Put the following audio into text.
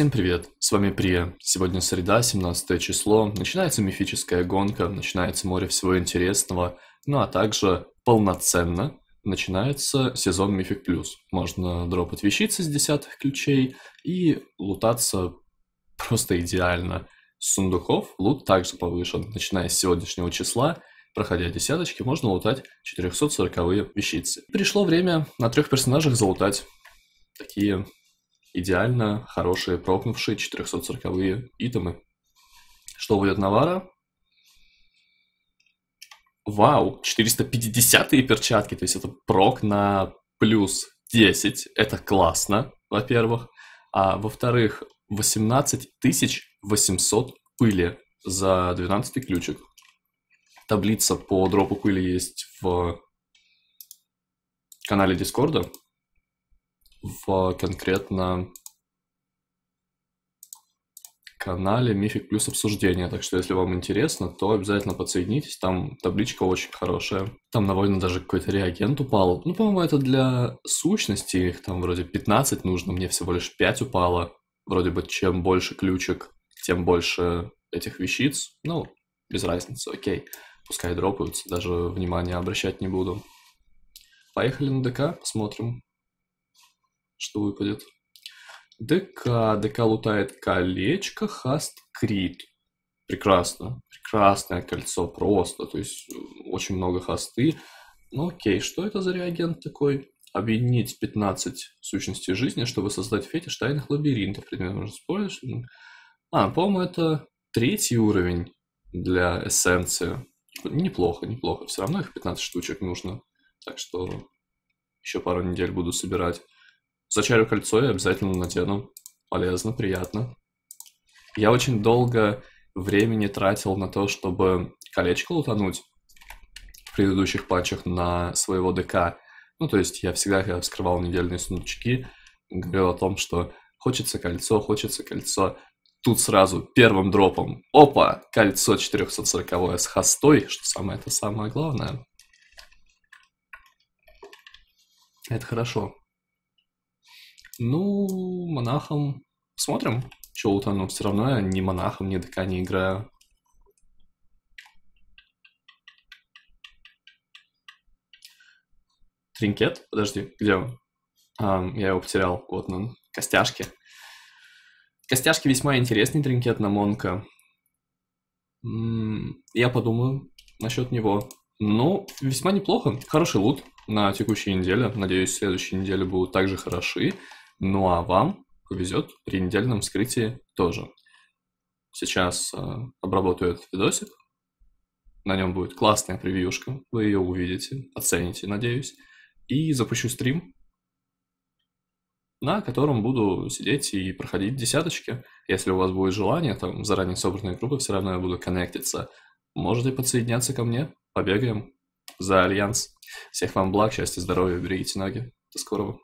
Всем привет, с вами Прия. Сегодня среда, 17 число, начинается мифическая гонка, начинается море всего интересного, ну а также полноценно начинается сезон Мифик Плюс. Можно дропать вещицы с десятых ключей и лутаться просто идеально. С сундуков лут также повышен. Начиная с сегодняшнего числа, проходя десяточки, можно лутать 440 вещицы. Пришло время на трех персонажах залутать такие идеально хорошие прокнувшие 440-е итемы. Что будет Навара? Вау, 450-е перчатки, то есть это прок на плюс 10, это классно, во-первых. А во-вторых, 18800 пыли за 12 ключик. Таблица по дропу пыли есть в канале Дискорда в конкретно канале Мифик Плюс обсуждение. Так что, если вам интересно, то обязательно подсоединитесь. Там табличка очень хорошая. Там довольно даже какой-то реагент упал. Ну, по-моему, это для сущности. Их там вроде 15 нужно. Мне всего лишь 5 упало. Вроде бы, чем больше ключик, тем больше этих вещиц. Ну, без разницы, окей. Пускай дропаются, даже внимания обращать не буду. Поехали на ДК, посмотрим что выпадет. ДК. ДК лутает колечко, хаст, крит. Прекрасно. Прекрасное кольцо просто. То есть очень много хасты. Ну окей, что это за реагент такой? Объединить 15 сущностей жизни, чтобы создать фетиш тайных лабиринтов. Предмет можно использовать. А, по-моему, это третий уровень для эссенции. Неплохо, неплохо. Все равно их 15 штучек нужно. Так что еще пару недель буду собирать. Зачарю кольцо и обязательно надену. Полезно, приятно. Я очень долго времени тратил на то, чтобы колечко лутануть в предыдущих патчах на своего ДК. Ну, то есть я всегда, когда вскрывал недельные сундучки, говорил о том, что хочется кольцо, хочется кольцо. Тут сразу первым дропом, опа, кольцо 440 с хостой, что самое-то самое главное. Это хорошо. Ну, монахом. Смотрим. Че утону. Все равно я не монахом, не ДК не играю. Тринкет? Подожди, где он? А, я его потерял. Вот он. Костяшки. Костяшки весьма интересный тринкет на Монка. Я подумаю насчет него. Ну, весьма неплохо. Хороший лут на текущей неделе. Надеюсь, следующие недели будут также хороши. Ну а вам повезет при недельном вскрытии тоже. Сейчас э, обработаю этот видосик. На нем будет классная превьюшка. Вы ее увидите, оцените, надеюсь. И запущу стрим, на котором буду сидеть и проходить десяточки. Если у вас будет желание, там заранее собранные группы, все равно я буду коннектиться. Можете подсоединяться ко мне, побегаем за Альянс. Всех вам благ, счастья, здоровья, берегите ноги. До скорого.